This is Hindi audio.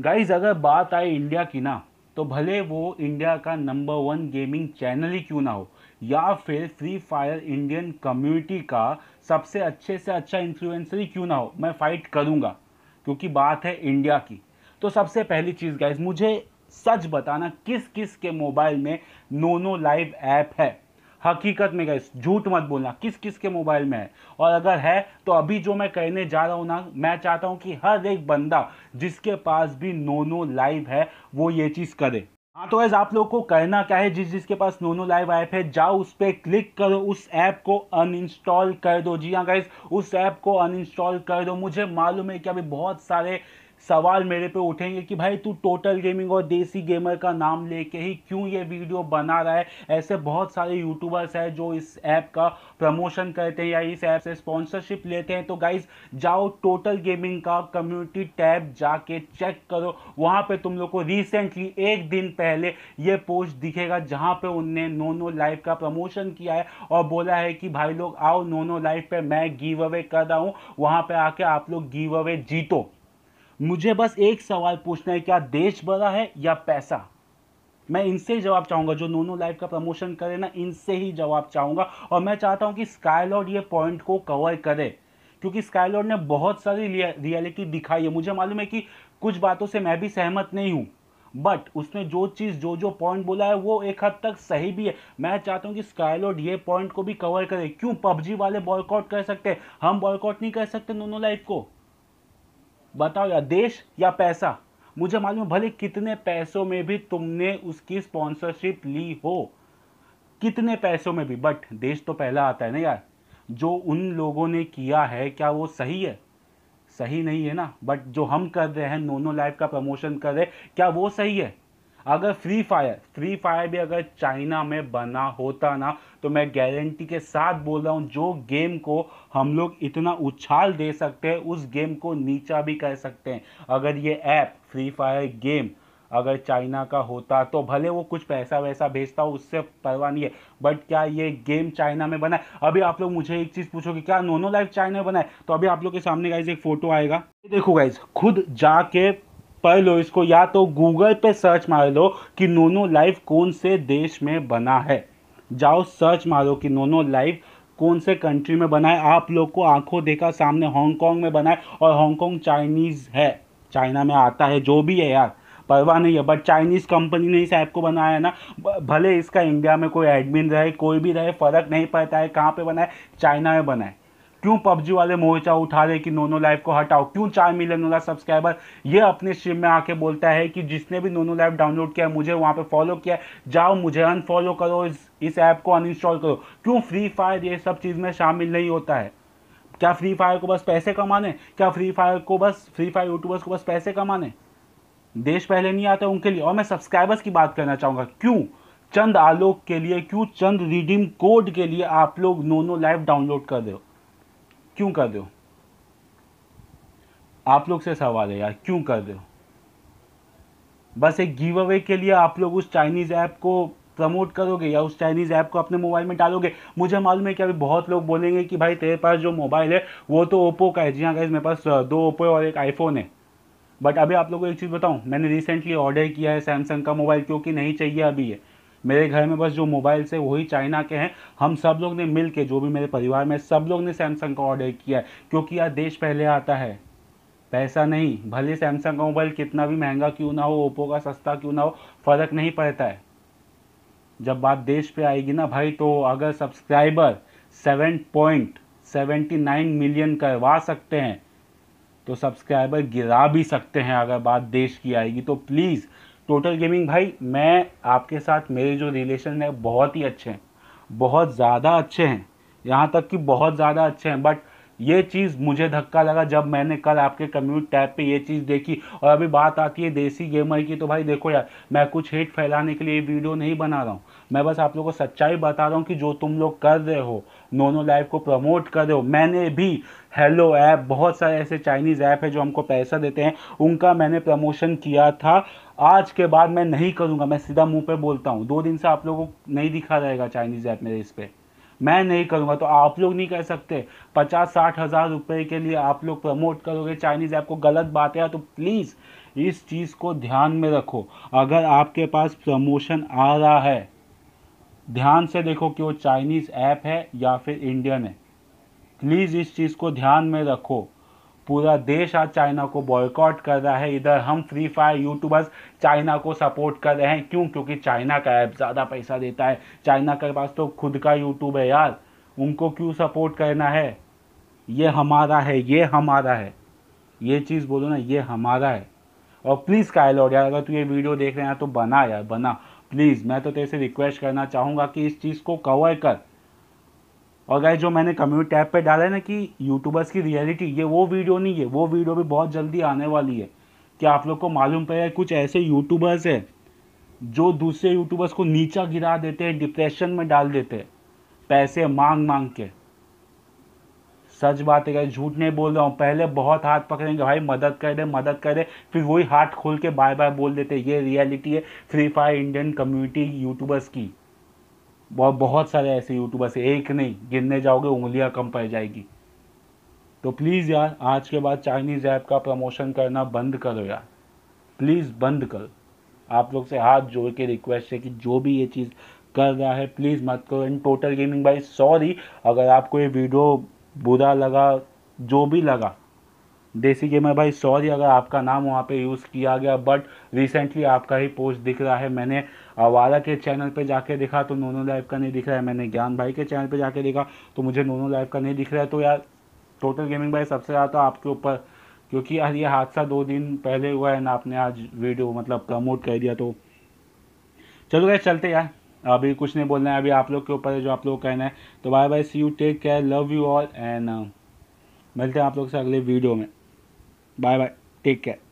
गाइज अगर बात आए इंडिया की ना तो भले वो इंडिया का नंबर वन गेमिंग चैनल ही क्यों ना हो या फिर फ्री फायर इंडियन कम्युनिटी का सबसे अच्छे से अच्छा इन्फ्लुएंसर ही क्यों ना हो मैं फ़ाइट करूँगा क्योंकि बात है इंडिया की तो सबसे पहली चीज़ गाइज मुझे सच बताना किस किस के मोबाइल में नोनो लाइव ऐप है हकीकत में गए झूठ मत बोलना किस किस के मोबाइल में है और अगर है तो अभी जो मैं कहने जा रहा हूँ ना मैं चाहता हूँ कि हर एक बंदा जिसके पास भी नोनो लाइव है वो ये चीज़ करे हाँ तो ऐसा आप लोग को करना क्या है जिस जिसके पास नोनो लाइव ऐप है जाओ उस पर क्लिक करो उस ऐप को अनइंस्टॉल कर दो जी हाँ गाइज उस ऐप को अनइंस्टॉल कर दो मुझे मालूम है कि अभी बहुत सारे सवाल मेरे पे उठेंगे कि भाई तू टोटल गेमिंग और देसी गेमर का नाम लेके ही क्यों ये वीडियो बना रहा है ऐसे बहुत सारे यूट्यूबर्स हैं जो इस ऐप का प्रमोशन करते हैं या इस ऐप से स्पॉन्सरशिप लेते हैं तो गाइज जाओ टोटल गेमिंग का कम्युनिटी टैब जाके चेक करो वहाँ पे तुम लोग को रिसेंटली एक दिन पहले ये पोस्ट दिखेगा जहाँ पर उनने नोनो लाइफ का प्रमोशन किया है और बोला है कि भाई लोग आओ नोनो लाइफ पर मैं गिव अवे कर रहा हूँ वहाँ पर आके आप लोग गिव अवे जीतो मुझे बस एक सवाल पूछना है क्या देश बड़ा है या पैसा मैं इनसे ही जवाब चाहूंगा जो नोनो लाइफ का प्रमोशन करे ना इनसे ही जवाब चाहूंगा और मैं चाहता हूं कि स्काईलॉर्ड ये पॉइंट को कवर करे क्योंकि स्काईलॉर्ड ने बहुत सारी रियलिटी दिखाई है मुझे मालूम है कि कुछ बातों से मैं भी सहमत नहीं हूं बट उसने जो चीज़ जो जो पॉइंट बोला है वो एक हद तक सही भी है मैं चाहता हूँ कि स्काईलॉर्ड ये पॉइंट को भी कवर करे क्यों पबजी वाले बॉयकॉट कर सकते हैं हम बॉयकॉट नहीं कर सकते नोनो लाइफ को बताओ या देश या पैसा मुझे मालूम है भले कितने पैसों में भी तुमने उसकी स्पॉन्सरशिप ली हो कितने पैसों में भी बट देश तो पहला आता है ना यार जो उन लोगों ने किया है क्या वो सही है सही नहीं है ना बट जो हम कर रहे हैं नोनो लाइफ का प्रमोशन कर रहे हैं क्या वो सही है अगर फ्री फायर फ्री फायर भी अगर चाइना में बना होता ना तो मैं गारंटी के साथ बोल रहा हूँ जो गेम को हम लोग इतना उछाल दे सकते हैं उस गेम को नीचा भी कर सकते हैं अगर ये ऐप फ्री फायर गेम अगर चाइना का होता तो भले वो कुछ पैसा वैसा भेजता हो उससे परवाह नहीं है बट क्या ये गेम चाइना में बना है अभी आप लोग मुझे एक चीज़ पूछोगे क्या नोनो लाइफ चाइना में बना है तो अभी आप लोग के सामने गाइज एक फ़ोटो आएगा देखो गाइज खुद जाके पढ़ लो इसको या तो गूगल पे सर्च मार लो कि नोनो लाइव कौन से देश में बना है जाओ सर्च मारो कि नोनो लाइव कौन से कंट्री में बना है आप लोग को आंखों देखा सामने हांगकांग में बना है और हांगकांग चाइनीज़ है चाइना में आता है जो भी है यार परवाह नहीं है बट चाइनीज़ कंपनी ने इस ऐप को बनाया है ना भले इसका इंडिया में कोई एडमिन रहे कोई भी रहे फ़र्क नहीं पड़ता है कहाँ पे बनाए चाइना में बनाए क्यों पबजी वाले मोहचा उठा रहे कि नोनो लाइव को हटाओ क्यों चार मिलियन वाला सब्सक्राइबर ये अपने स्ट्रीम में आके बोलता है कि जिसने भी नोनो लाइव डाउनलोड किया मुझे वहाँ पे फॉलो किया जाओ मुझे अनफॉलो करो इस इस ऐप को अनइंस्टॉल करो क्यों फ्री फायर ये सब चीज़ में शामिल नहीं होता है क्या फ्री फायर को बस पैसे कमाने क्या फ्री फायर को बस फ्री फायर यूट्यूबर्स को बस पैसे कमाने देश पहले नहीं आता उनके लिए और मैं सब्सक्राइबर्स की बात करना चाहूँगा क्यों चंद आलोक के लिए क्यों चंद रिडीम कोड के लिए आप लोग नोनो लाइव डाउनलोड कर रहे हो क्यों कर दो आप लोग से सवाल है यार क्यों कर दो बस एक गिव अवे के लिए आप लोग उस चाइनीज़ ऐप को प्रमोट करोगे या उस चाइनीज़ ऐप को अपने मोबाइल में डालोगे मुझे मालूम है कि अभी बहुत लोग बोलेंगे कि भाई तेरे पास जो मोबाइल है वो तो ओप्पो का है जी हाँ गाइज मेरे पास दो ओप्पो और एक आईफोन है बट अभी आप लोगों को एक चीज़ बताऊँ मैंने रिसेंटली ऑर्डर किया है सैमसंग का मोबाइल क्योंकि नहीं चाहिए अभी है मेरे घर में बस जो मोबाइल्स है वही चाइना के हैं हम सब लोग ने मिल के जो भी मेरे परिवार में सब लोग ने सैमसंग का ऑर्डर किया है क्योंकि यार देश पहले आता है पैसा नहीं भले सैमसंग का मोबाइल कितना भी महंगा क्यों ना हो ओप्पो का सस्ता क्यों ना हो फ़र्क नहीं पड़ता है जब बात देश पे आएगी ना भाई तो अगर subscriber seven point seventy nine million करवा सकते हैं तो सब्सक्राइबर गिरा भी सकते हैं अगर बात देश की आएगी तो प्लीज़ टोटल गेमिंग भाई मैं आपके साथ मेरे जो रिलेशन है बहुत ही अच्छे हैं बहुत ज़्यादा अच्छे हैं यहाँ तक कि बहुत ज़्यादा अच्छे हैं बट ये चीज़ मुझे धक्का लगा जब मैंने कल आपके कम्युनिटी टैब पे ये चीज़ देखी और अभी बात आती है देसी गेमर की तो भाई देखो यार मैं कुछ हेट फैलाने के लिए वीडियो नहीं बना रहा हूँ मैं बस आप लोगों को सच्चाई बता रहा हूँ कि जो तुम लोग कर रहे हो नोनो लाइव को प्रमोट कर रहे हो मैंने भी हेलो ऐप बहुत सारे ऐसे चाइनीज़ ऐप है जो हमको पैसा देते हैं उनका मैंने प्रमोशन किया था आज के बाद मैं नहीं करूँगा मैं सीधा मुँह पर बोलता हूँ दो दिन से आप लोगों को नहीं दिखा रहेगा चाइनीज़ ऐप मेरे इस पर मैं नहीं करूँगा तो आप लोग नहीं कर सकते पचास साठ हज़ार रुपये के लिए आप लोग प्रमोट करोगे चाइनीज़ ऐप को गलत बात है तो प्लीज़ इस चीज़ को ध्यान में रखो अगर आपके पास प्रमोशन आ रहा है ध्यान से देखो कि वो चाइनीज़ ऐप है या फिर इंडियन है प्लीज़ इस चीज़ को ध्यान में रखो पूरा देश आज चाइना को बॉयकॉट कर रहा है इधर हम फ्री फायर यूट्यूबर्स चाइना को सपोर्ट कर रहे हैं क्यों क्योंकि चाइना का ऐप ज़्यादा पैसा देता है चाइना के पास तो खुद का यूट्यूब है यार उनको क्यों सपोर्ट करना है ये हमारा है ये हमारा है ये चीज़ बोलो ना ये हमारा है और प्लीज़ का लॉर्ड यार अगर तू ये वीडियो देख रहे हैं तो बना यार बना प्लीज़ मैं तो तेरे से रिक्वेस्ट करना चाहूँगा कि इस चीज़ को कवर कर और गाइज जो मैंने कम्युनिटी टैब पे डाला है ना कि यूट्यूबर्स की रियलिटी ये वो वीडियो नहीं है वो वीडियो भी बहुत जल्दी आने वाली है कि आप लोग को मालूम पड़ेगा कुछ ऐसे यूट्यूबर्स हैं जो दूसरे यूट्यूबर्स को नीचा गिरा देते हैं डिप्रेशन में डाल देते हैं पैसे मांग मांग के सच बात है गाइज झूठ नहीं बोल रहा हूँ पहले बहुत हाथ पकड़ेंगे भाई मदद कर दे मदद कर दे फिर वही हाथ खोल के बाय बाय बोल देते ये रियलिटी है Free Fire Indian community YouTubers की बहुत बहुत सारे ऐसे यूट्यूबर्स एक नहीं गिनने जाओगे उंगलियां कम पड़ जाएगी तो प्लीज़ यार आज के बाद चाइनीज़ ऐप का प्रमोशन करना बंद करो यार प्लीज़ बंद करो आप लोग से हाथ जोड़ के रिक्वेस्ट है कि जो भी ये चीज़ कर रहा है प्लीज़ मत करो and Total Gaming bye sorry अगर आपको ये वीडियो बुरा लगा जो भी लगा देसी गेमर भाई सॉरी अगर आपका नाम वहाँ पे यूज़ किया गया बट रिसेंटली आपका ही पोस्ट दिख रहा है मैंने वाला के चैनल पे जाके देखा तो नोनो लाइव का नहीं दिख रहा है मैंने ज्ञान भाई के चैनल पे जाके देखा तो मुझे नोनो लाइव का नहीं दिख रहा है तो यार टोटल गेमिंग भाई सबसे ज़्यादा तो आपके ऊपर क्योंकि यार ये हादसा दो दिन पहले हुआ है ना आपने आज वीडियो मतलब प्रमोट कर दिया तो चलो यार चलते यार अभी कुछ नहीं बोलना है अभी आप लोग के ऊपर है जो आप लोग कहना है तो bye bye see you take care love you all and मिलते हैं आप लोग से अगले वीडियो में बाय बाय टेक केयर